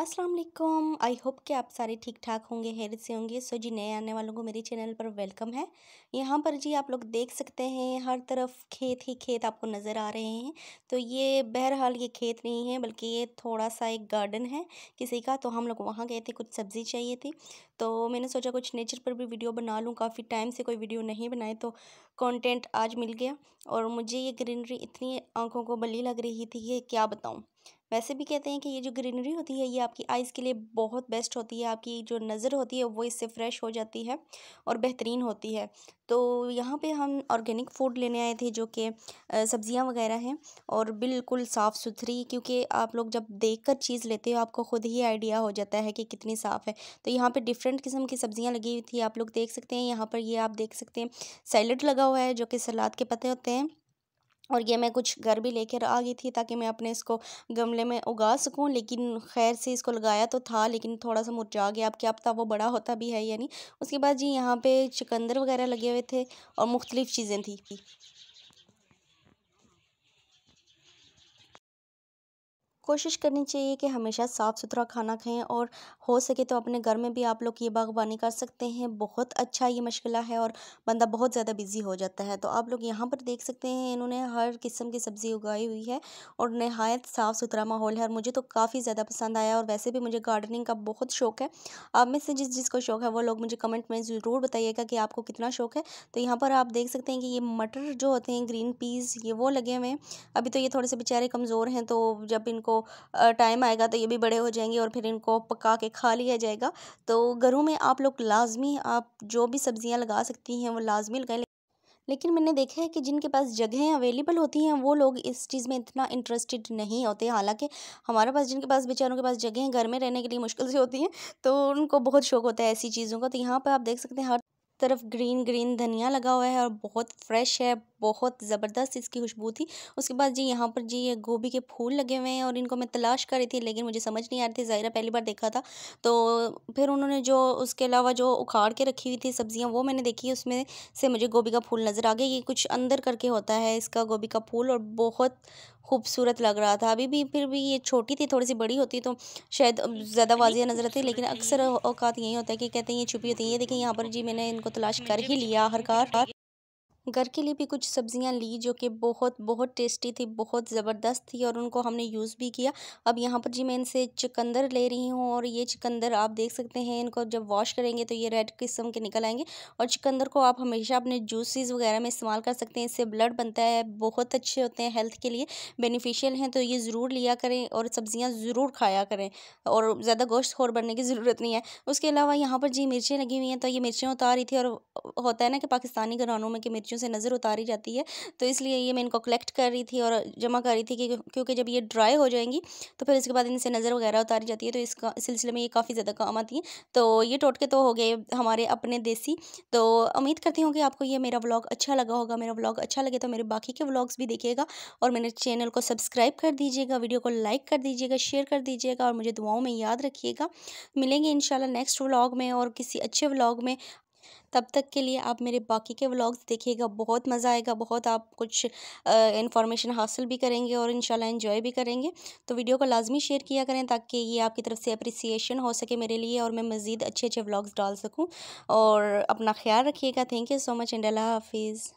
अस्सलाम वालेकुम I hope कि आप सारे ठीक ठाक होंगे हेर से होंगे सो जी नए आने वालों को मेरे चैनल पर वेलकम है यहाँ पर जी आप लोग देख सकते हैं हर तरफ खेत ही खेत आपको नज़र आ रहे हैं तो ये बहरहाल ये खेत नहीं है बल्कि ये थोड़ा सा एक गार्डन है किसी का तो हम लोग वहाँ गए थे कुछ सब्ज़ी चाहिए थी तो मैंने सोचा कुछ नेचर पर भी वीडियो बना लूँ काफ़ी टाइम से कोई वीडियो नहीं बनाए तो कॉन्टेंट आज मिल गया और मुझे ये ग्रीनरी इतनी आँखों को बली लग रही थी कि क्या बताऊँ वैसे भी कहते हैं कि ये जो ग्रीनरी होती है ये आपकी आइज़ के लिए बहुत बेस्ट होती है आपकी जो नज़र होती है वो इससे फ्रेश हो जाती है और बेहतरीन होती है तो यहाँ पे हम ऑर्गेनिक फूड लेने आए थे जो कि सब्ज़ियाँ वगैरह हैं और बिल्कुल साफ़ सुथरी क्योंकि आप लोग जब देख कर चीज़ लेते हो आपको ख़ुद ही आइडिया हो जाता है कि कितनी साफ़ है तो यहाँ पे डिफरेंट किस्म की सब्ज़ियाँ लगी हुई थी आप लोग देख सकते हैं यहाँ पर ये आप देख सकते हैं सैलड लगा हुआ है जो कि सलाद के पत्ते होते हैं और ये मैं कुछ घर भी लेकर आ गई थी ताकि मैं अपने इसको गमले में उगा सकूं लेकिन खैर से इसको लगाया तो था लेकिन थोड़ा सा मुरझा गया अब क्या पता वो बड़ा होता भी है यानी उसके बाद जी यहाँ पे चकंदर वगैरह लगे हुए थे और मुख्तलिफ़ चीज़ें थी कोशिश करनी चाहिए कि हमेशा साफ़ सुथरा खाना खाएं और हो सके तो अपने घर में भी आप लोग ये बागबानी कर सकते हैं बहुत अच्छा ये मशगला है और बंदा बहुत ज़्यादा बिज़ी हो जाता है तो आप लोग यहाँ पर देख सकते हैं इन्होंने हर किस्म की सब्ज़ी उगाई हुई है और नहायत साफ़ सुथरा माहौल है और मुझे तो काफ़ी ज़्यादा पसंद आया और वैसे भी मुझे गार्डनिंग का बहुत शौक है आप में से जिस जिसको शौक है वो लोग मुझे कमेंट में ज़रूर बताइएगा कि आपको कितना शौक है तो यहाँ पर आप देख सकते हैं कि ये मटर जो होते हैं ग्रीन पीस ये वो लगे हुए हैं अभी तो ये थोड़े से बेचारे कमज़ोर हैं तो जब इनको टाइम आएगा तो ये भी बड़े हो जाएंगे और फिर इनको पका के खा लिया जाएगा तो घरों में आप लोग लाजमी आप जो भी सब्ज़ियाँ लगा सकती हैं वो लाजमी लगाएँ लेकिन मैंने देखा है कि जिनके पास जगहें अवेलेबल होती हैं वो लोग इस चीज़ में इतना इंटरेस्टेड नहीं होते हालांकि हमारे पास जिनके पास बेचारों के पास जगहें घर में रहने के लिए मुश्किल से होती हैं तो उनको बहुत शौक होता है ऐसी चीज़ों का तो यहाँ पर आप देख सकते हैं हर तरफ ग्रीन ग्रीन धनिया लगा हुआ है और बहुत फ्रेश है बहुत ज़बरदस्त इसकी खुशबू थी उसके बाद जी यहाँ पर जी ये गोभी के फूल लगे हुए हैं और इनको मैं तलाश कर रही थी लेकिन मुझे समझ नहीं आ रही थी ज़ाहिर पहली बार देखा था तो फिर उन्होंने जो उसके अलावा जो उखाड़ के रखी हुई थी सब्ज़ियाँ वो मैंने देखी उसमें से मुझे गोभी का फूल नज़र आ गया ये कुछ अंदर करके होता है इसका गोभी का फूल और बहुत खूबसूरत लग रहा था अभी भी फिर भी ये छोटी थी थोड़ी सी बड़ी होती तो शायद ज़्यादा वाजिया नज़र आती लेकिन अक्सर औकात यही होता है कि कहते हैं ये छुपी होती है ये देखिए यहाँ पर जी मैंने इनको तलाश कर ही लिया हर कार घर के लिए भी कुछ सब्जियां ली जो कि बहुत बहुत टेस्टी थी बहुत ज़बरदस्त थी और उनको हमने यूज़ भी किया अब यहाँ पर जी मैं इनसे चिकंदर ले रही हूँ और ये चिकंदर आप देख सकते हैं इनको जब वॉश करेंगे तो ये रेड किस्म के निकल आएंगे और चिकंदर को आप हमेशा अपने जूसेस वगैरह में इस्तेमाल कर सकते हैं इससे ब्लड बनता है बहुत अच्छे होते हैं हेल्थ के लिए बेनिफिशियल हैं तो ये ज़रूर लिया करें और सब्ज़ियाँ ज़रूर खाया करें और ज़्यादा गोश्त खोर बनने की ज़रूरत नहीं है उसके अलावा यहाँ पर जी मिर्चें लगी हुई हैं तो ये मिर्चें उतारी थी और होता है ना कि पाकिस्तानी घरानों में कि मिर्चें बच्चों से नज़र उतारी जाती है तो इसलिए ये मैं इनको कलेक्ट कर रही थी और जमा कर रही थी कि क्योंकि जब ये ड्राई हो जाएंगी तो फिर इसके बाद इनसे नज़र वगैरह उतारी जाती है तो इसका सिलसिले में ये काफ़ी ज़्यादा काम आती हैं तो ये टोटके तो हो गए हमारे अपने देसी तो उम्मीद करती हूँ कि आपको ये मेरा व्लॉग अच्छा लगा होगा मेरा व्लॉग अच्छा लगे तो मेरे बाकी के व्लॉग्स भी देखिएगा और मेरे चैनल को सब्सक्राइब कर दीजिएगा वीडियो को लाइक कर दीजिएगा शेयर कर दीजिएगा और मुझे दुआओं में याद रखिएगा मिलेंगे इन नेक्स्ट व्लॉग में और किसी अच्छे व्लॉग में तब तक के लिए आप मेरे बाकी के व्लॉग्स देखिएगा बहुत मज़ा आएगा बहुत आप कुछ इन्फॉर्मेशन हासिल भी करेंगे और इंशाल्लाह एंजॉय भी करेंगे तो वीडियो को लाजमी शेयर किया करें ताकि ये आपकी तरफ से अप्रिसिएशन हो सके मेरे लिए और मैं मज़ीद अच्छे अच्छे व्लॉग्स डाल सकूँ और अपना ख्याल रखिएगा thank you so much and अल्लाह हाफिज़